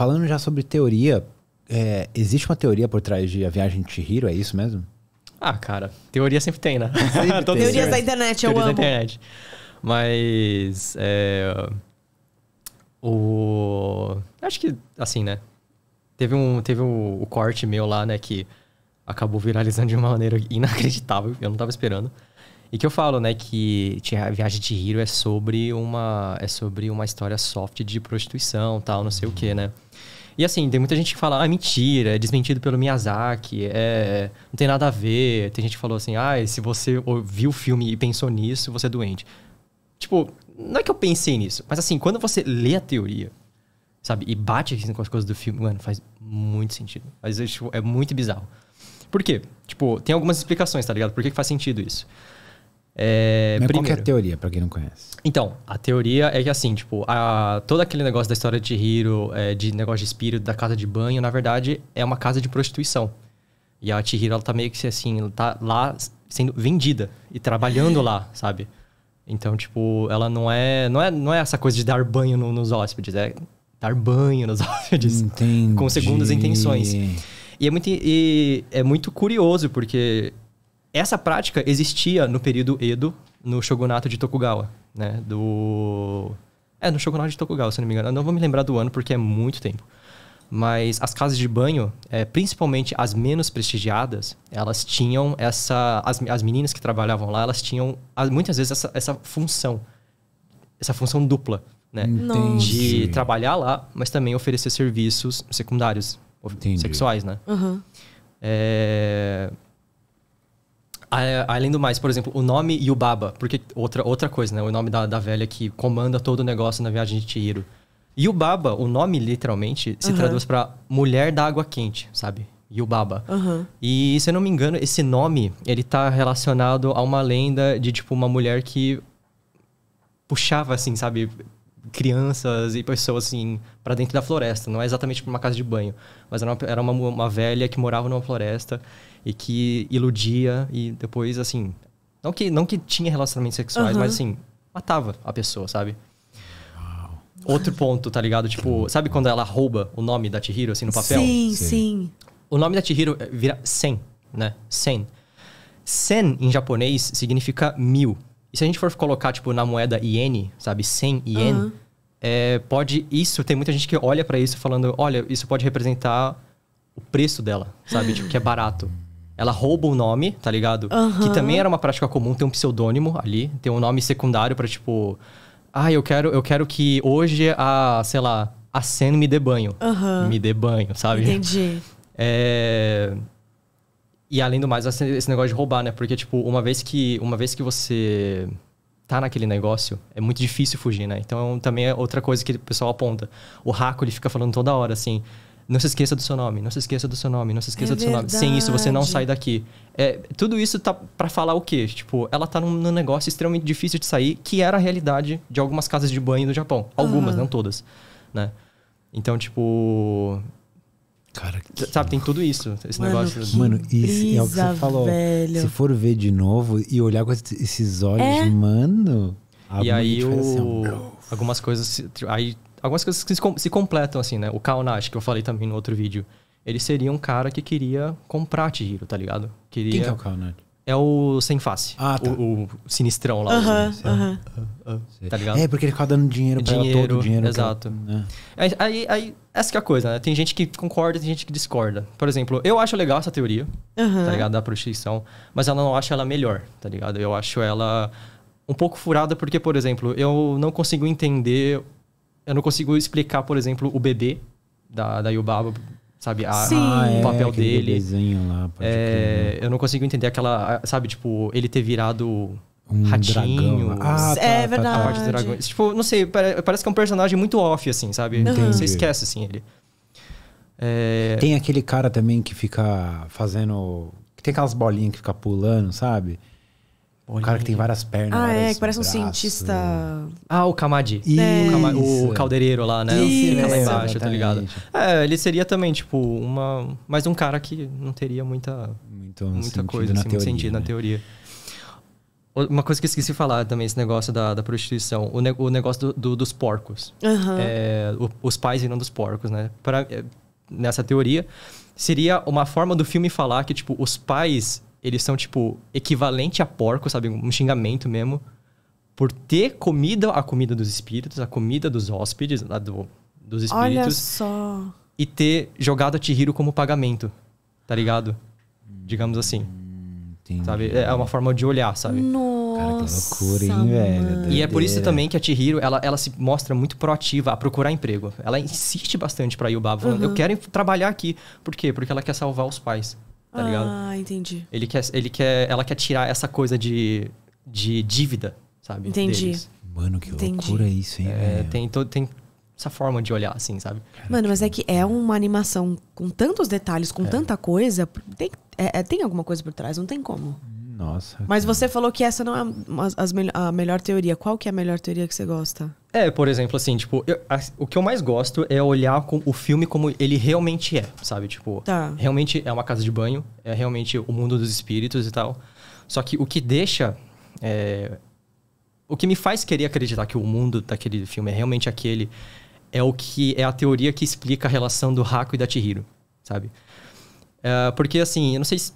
Falando já sobre teoria, é, existe uma teoria por trás de A Viagem de Chihiro, é isso mesmo? Ah, cara, teoria sempre tem, né? Sempre tem. Teorias da internet, eu teorias amo. Da internet. Mas... É, o... Acho que, assim, né? Teve, um, teve o corte meu lá, né? Que acabou viralizando de uma maneira inacreditável. Eu não tava esperando. E que eu falo, né, que a Viagem de Hiro é sobre uma é sobre uma história soft de prostituição, tal, não sei o que, né? E assim, tem muita gente que fala, ah, mentira, é desmentido pelo Miyazaki, é, não tem nada a ver. Tem gente que falou assim, ah, se você viu o filme e pensou nisso, você é doente. Tipo, não é que eu pensei nisso, mas assim, quando você lê a teoria, sabe, e bate assim, com as coisas do filme, mano, faz muito sentido. Às vezes, tipo, é muito bizarro. Por quê? Tipo, tem algumas explicações, tá ligado? Por que, que faz sentido isso? É, Mas primeiro, qual é a teoria, para quem não conhece? Então, a teoria é que assim, tipo, a, todo aquele negócio da história de Hiro, é, de negócio de espírito, da casa de banho, na verdade, é uma casa de prostituição. E a Chihiro, ela tá meio que assim, ela tá lá sendo vendida e trabalhando lá, sabe? Então, tipo, ela não é, não é, não é essa coisa de dar banho no, nos hóspedes, é dar banho nos hóspedes Entendi. com segundas intenções. E é muito, e é muito curioso, porque essa prática existia no período Edo, no shogunato de Tokugawa, né? Do... É, no shogunato de Tokugawa, se não me engano. Eu não vou me lembrar do ano porque é muito tempo. Mas as casas de banho, é, principalmente as menos prestigiadas, elas tinham essa... As, as meninas que trabalhavam lá, elas tinham muitas vezes essa, essa função. Essa função dupla, né? De trabalhar lá, mas também oferecer serviços secundários, Entendi. sexuais, né? Uhum. É... Além do mais, por exemplo, o nome Yubaba, porque outra, outra coisa, né? O nome da, da velha que comanda todo o negócio na viagem de Tiro. Yubaba, o nome literalmente, se uhum. traduz para mulher da água quente, sabe? Yubaba. Uhum. E se eu não me engano, esse nome, ele tá relacionado a uma lenda de tipo uma mulher que puxava assim, sabe, crianças e pessoas assim para dentro da floresta, não é exatamente para uma casa de banho, mas era uma, era uma, uma velha que morava numa floresta e que iludia e depois, assim. Não que, não que tinha relacionamentos sexuais, uhum. mas assim, matava a pessoa, sabe? Uau. Outro ponto, tá ligado? Tipo, sabe quando ela rouba o nome da Tihiro assim, no papel? Sim, sim. O nome da Tihiro eh, vira Sen, né? Sen. Sen, em japonês, significa mil. E se a gente for colocar, tipo, na moeda iene, sabe? 100 iene, uhum. é, eh, pode... Isso, tem muita gente que olha para isso falando... Olha, isso pode representar o preço dela, sabe? tipo, que é barato ela rouba o um nome, tá ligado? Uhum. Que também era uma prática comum, tem um pseudônimo ali, tem um nome secundário para tipo. Ah, eu quero, eu quero que hoje a, sei lá, a cena me dê banho. Uhum. Me dê banho, sabe? Entendi. É... E além do mais, assim, esse negócio de roubar, né? Porque, tipo, uma vez que, uma vez que você tá naquele negócio, é muito difícil fugir, né? Então, também é outra coisa que o pessoal aponta. O Raco, ele fica falando toda hora, assim... Não se esqueça do seu nome, não se esqueça do seu nome, não se esqueça é do verdade. seu nome. Sem isso, você não sai daqui. É, tudo isso tá para falar o quê? Tipo, ela tá num, num, negócio extremamente difícil de sair, que era a realidade de algumas casas de banho no Japão. Algumas, uhum. não todas, né? Então, tipo... Cara, que... Sabe, tem tudo isso, esse Mano, negócio. Que Mano, isso é o que você falou. Velho. Se for ver de novo e olhar com esses olhos, é. mano. E aí, o... algumas coisas. Aí algumas coisas que se, se completam, assim, né? O Kao Nash, que eu falei também no outro vídeo, ele seria um cara que queria comprar Chihiro, tá ligado? Queria... Quem que é o Kao Nash? É o sem face. Ah, tá. o, o, sinistrão lá. Aham, uh aham. uh ah, -huh. Ah, ah, tá ligado? É, porque ele ficava dando dinheiro, pra dinheiro todo o dinheiro. Exato. Né? É. Aí, aí, essa é a coisa, né? Tem gente que concorda tem gente que discorda. Por exemplo, eu acho legal essa teoria, uh -huh. tá ligado? Da prostituição. Mas ela não acho ela melhor, tá ligado? Eu acho ela um pouco furada porque, por exemplo, eu não consigo entender eu não consigo explicar, por exemplo, o bebê da, da Yubaba, sabe? A, ah, o é, papel é, dele. Desenho lá, é, Eu não consigo entender aquela, sabe, tipo, ele ter virado um ratinho. Ah, tá, é tá, tá, tá, verdade. A parte do dragão. Tipo, não sei, parece que é um personagem muito off, assim, sabe? Entendi. Você esquece, assim, ele. É... Tem aquele cara também que fica fazendo. Que tem aquelas bolinhas que fica pulando, sabe? O cara que tem várias pernas. Ah, é, que parece braços. um cientista. Ah, o Kamadi. O, o, caldeireiro lá, né? Isso, Fica lá embaixo, tá ligado? É, ele seria também, tipo, uma. Mais um cara que não teria muita. Muito muita coisa, assim, teoria, muito sentido né? na teoria. Uma coisa que eu esqueci de falar também, esse negócio da, da prostituição. O, ne o negócio do, do, dos porcos. Uhum. É, o, os pais viram dos porcos, né? Pra, é, nessa teoria, seria uma forma do filme falar que, tipo, os pais eles são, tipo, equivalente a porco, sabe? Um xingamento mesmo. Por ter comida a comida dos espíritos, a comida dos hóspedes, do, dos espíritos. Olha só. E ter jogado a Tihiro como pagamento, tá ligado? Digamos assim. Entendi. Sabe? É, é uma forma de olhar, sabe? Nossa. Cara, que loucura, hein, velho? Doideira. E é por isso também que a Tihiro, ela, ela se mostra muito proativa a procurar emprego. Ela insiste bastante pra Yubaba, falando, uhum. eu quero trabalhar aqui. Por quê? Porque ela quer salvar os pais tá ah, ligado? Ah, entendi. Ele quer, ele quer, ela quer tirar essa coisa de, de dívida, sabe? Entendi. Deles. Mano, que entendi. loucura isso, hein? É, tem, to, tem essa forma de olhar, assim, sabe? Cara, Mano, mas é que é uma animação com tantos detalhes, com é. tanta coisa. Tem, é, é tem alguma coisa por trás, não tem como. Nossa. Mas você falou que essa não é uma, as, a melhor teoria. Qual que é a melhor teoria que você gosta? É, por exemplo, assim, tipo, eu, a, o que eu mais gosto é olhar com, o filme como ele realmente é, sabe? Tipo, tá. realmente é uma casa de banho, é realmente o mundo dos espíritos e tal. Só que o que deixa. É, o que me faz querer acreditar que o mundo daquele filme é realmente aquele é o que é a teoria que explica a relação do Haku e da Chihiro, sabe? É, porque assim, eu não sei se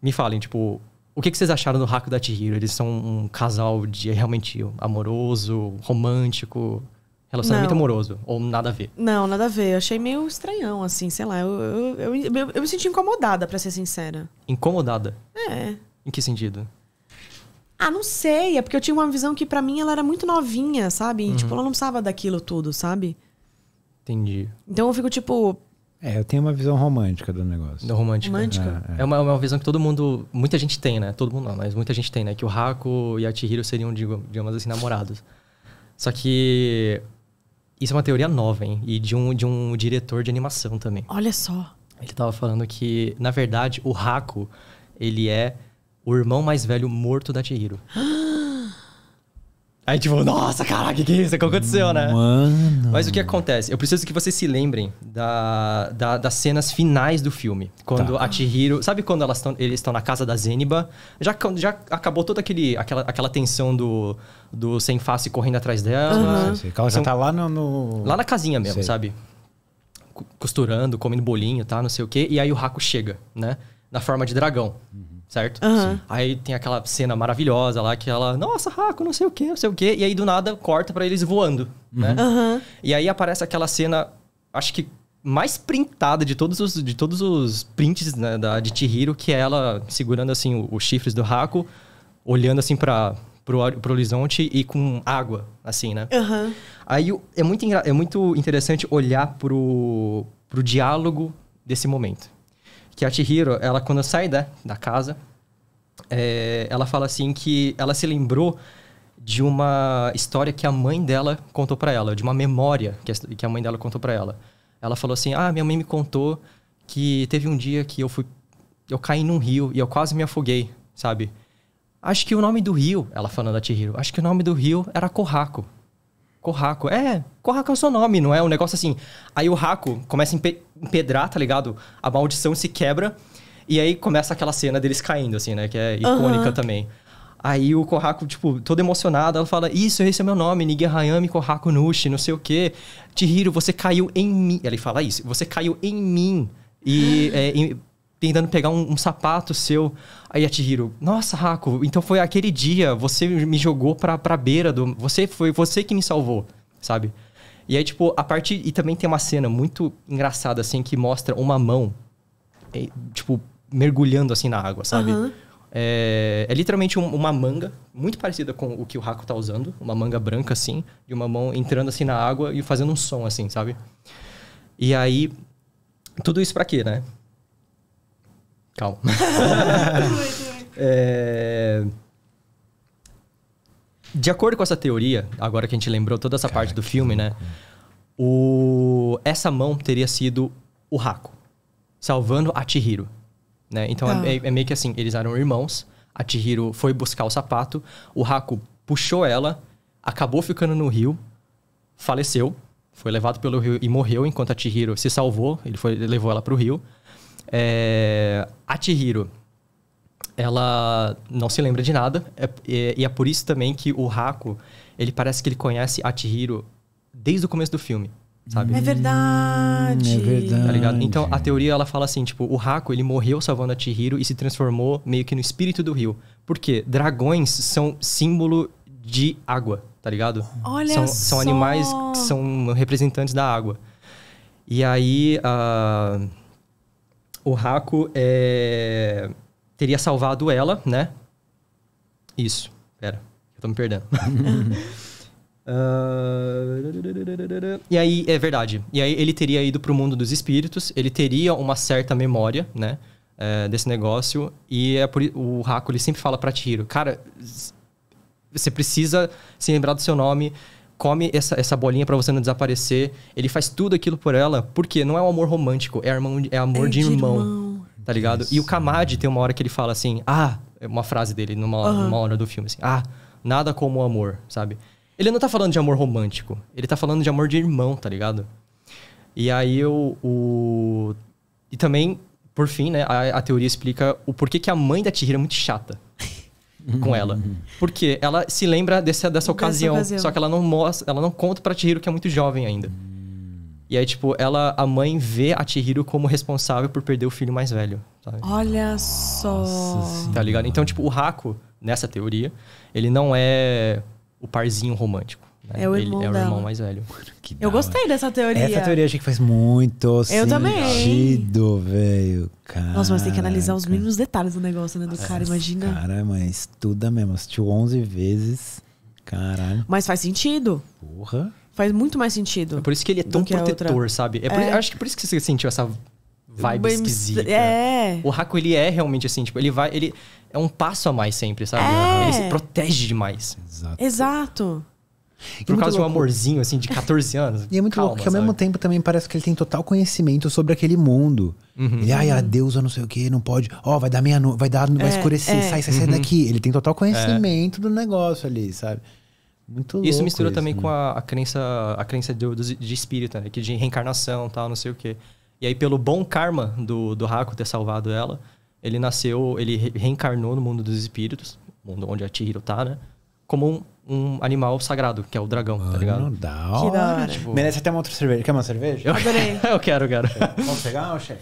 me falem, tipo, o que, que vocês acharam do Haku da Chihiro? Eles são um casal de realmente amoroso, romântico, relacionamento não. amoroso? Ou nada a ver? Não, nada a ver. Eu achei meio estranhão, assim, sei lá. Eu, eu, eu, eu me senti incomodada, para ser sincera. Incomodada? É. Em que sentido? Ah, não sei. É porque eu tinha uma visão que para mim ela era muito novinha, sabe? Uhum. Tipo, ela não precisava daquilo tudo, sabe? Entendi. Então eu fico tipo, é, eu tenho uma visão romântica do negócio. romântica. romântica. É, é. é, uma, é uma visão que todo mundo. Muita gente tem, né? Todo mundo não, mas muita gente tem, né? Que o Raku e a Chihiro seriam, digamos assim, namorados. Só que. Isso é uma teoria nova, hein? E de um, de um diretor de animação também. Olha só. Ele tava falando que, na verdade, o Raku, ele é o irmão mais velho morto da Chihiro. Ah! Aí, tipo, nossa, caraca, que, que é isso? O que aconteceu, né? Mano. Mas o que acontece? Eu preciso que vocês se lembrem da, da das cenas finais do filme. Quando tá. a Chihiro. Sabe quando elas tão, eles estão na casa da Zeniba? Já, já acabou toda aquele, aquela, aquela tensão do, do sem face correndo atrás dela. Uhum. Sei, sei. Ela já tá lá no, no... Lá na casinha mesmo, sabe? Costurando, comendo bolinho, tá? Não sei o quê. E aí o Raku chega, né? Na forma de dragão. Uhum certo? Uhum. Aí tem aquela cena maravilhosa lá que ela, nossa, Raco, não sei o que, não sei o que, e aí do nada corta para eles voando, uhum. né? Uhum. E aí aparece aquela cena, acho que mais printada de todos os, de todos os prints né, da, de Chihiro, que é ela segurando assim os chifres do Raco, olhando assim para pro, pro horizonte e com água, assim, né? Aí é muito, é muito interessante olhar pro, pro diálogo desse momento que a Chihiro, ela quando sai da, né, da casa, é, ela fala assim que ela se lembrou de uma história que a mãe dela contou para ela, de uma memória que a, que a mãe dela contou para ela. Ela falou assim: "Ah, minha mãe me contou que teve um dia que eu fui eu caí num rio e eu quase me afoguei, sabe? Acho que o nome do rio, ela falando a Chihiro, acho que o nome do rio era Corraco. Corraco. É, Corraco é o seu nome, não é? Um negócio assim. Aí o Raco começa a empedrar, tá ligado? A maldição se quebra. E aí começa aquela cena deles caindo, assim, né? Que é icônica uhum. também. Aí o Corraco tipo, todo emocionado, ela fala: Isso, esse é meu nome, Nigue Hayami Corraco Nushi, não sei o quê. Tihiro, você caiu em mim. Ele fala isso: Você caiu em mim. E, é, em, tentando pegar um, um, sapato seu. Aí a Chihiro, nossa, Raco, então foi aquele dia, você me jogou pra, pra beira do. Você foi você que me salvou, sabe? E aí, tipo, a parte. E também tem uma cena muito engraçada, assim, que mostra uma mão, é, tipo, mergulhando assim na água, sabe? Uhum. É, é, literalmente um, uma manga, muito parecida com o que o Raco tá usando, uma manga branca, assim, e uma mão entrando assim na água e fazendo um som, assim, sabe? E aí. Tudo isso pra quê, né? Calma. é... De acordo com essa teoria, agora que a gente lembrou toda essa parte do filme, né? O... Essa mão teria sido o Raco, salvando a Chihiro. Né? Então é, ah. é, é, meio que assim, eles eram irmãos. A Chihiro foi buscar o sapato, o Raco puxou ela, acabou ficando no rio, faleceu, foi levado pelo rio e morreu, enquanto a Chihiro se salvou, ele foi, levou ela para o rio. É, a Chihiro, ela não se lembra de nada, é, é, e é por isso também que o Raku, ele parece que ele conhece a Chihiro desde o começo do filme, sabe? É verdade! É verdade. Tá ligado? Então, a teoria, ela fala assim, tipo, o Raku ele morreu salvando a Chihiro e se transformou meio que no espírito do rio. Por quê? Dragões são símbolo de água, tá ligado? Olha são, só! São animais que são representantes da água. E aí... Uh o Raco é... teria salvado ela, né? Isso. Pera, eu tô me perdendo. uh... E aí, é verdade. E aí ele teria ido pro mundo dos espíritos, ele teria uma certa memória, né? É, desse negócio. E é por... o Raco, ele sempre fala pra Tiro, cara, você precisa se lembrar do seu nome come essa, essa bolinha para você não desaparecer. Ele faz tudo aquilo por ela, porque não é um amor romântico, é, irmão, é amor é de, irmão, irmão. Tá ligado? Isso. E o Kamadi tem uma hora que ele fala assim: ah, é uma frase dele numa, uhum. numa hora do filme, assim: ah, nada como o amor, sabe? Ele não tá falando de amor romântico, ele tá falando de amor de irmão, tá ligado? E aí eu, o. E também, por fim, né, a, a teoria explica o porquê que a mãe da Tihira é muito chata com ela. Porque ela se lembra dessa, dessa ocasião, ocasião, Só que ela não mostra, ela não conta pra Tihiro que é muito jovem ainda. E aí, tipo, ela, a mãe vê a Tihiro como responsável por perder o filho mais velho. Sabe? Olha só. Tá ligado? Então, tipo, o Raku, nessa teoria, ele não é o parzinho romântico. É, é o irmão, ele, é o irmão mais velho. Mano, eu gostei dessa teoria. Essa teoria achei que faz muito eu sentido, velho. Nossa, mas tem que analisar os mínimos detalhes do negócio, né? Do Nossa, cara, imagina. Cara, mas estuda mesmo. Assistiu 11 vezes. Caralho. Mas faz sentido. Porra. Faz muito mais sentido. É por isso que ele é tão protetor, sabe? É, por, é Acho que por isso que você sentiu essa vibe Bem, esquisita. É. O Raco ele é realmente assim, tipo, ele vai. Ele é um passo a mais sempre, sabe? É. Ele se protege demais. Exato. Exato. Por causa de um amorzinho, assim, de 14 anos. E é muito Calma, louco, que ao sabe? mesmo tempo também parece que ele tem total conhecimento sobre aquele mundo. Uhum. Ele, ai, a deusa não sei o que, não pode. Ó, oh, vai dar meia noite, vai dar, vai é, escurecer, é. sai, sai, uhum. daqui. Ele tem total é. conhecimento do negócio ali, sabe? Muito louco. Isso mistura isso, também né? com a, a, crença, a crença de, de né? Que de reencarnação tal, não sei o quê. E aí, pelo bom karma do, do Haku ter salvado ela, ele nasceu, ele reencarnou no mundo dos espíritos, mundo onde a Chihiro tá, né? como um, um animal sagrado, que é o dragão, Mano, tá ah, ligado? Da hora. Que da hora. Tipo... Merece até uma outra cerveja. Quer uma cerveja? Eu, Adorei. eu quero, quero. Vamos pegar, chefe?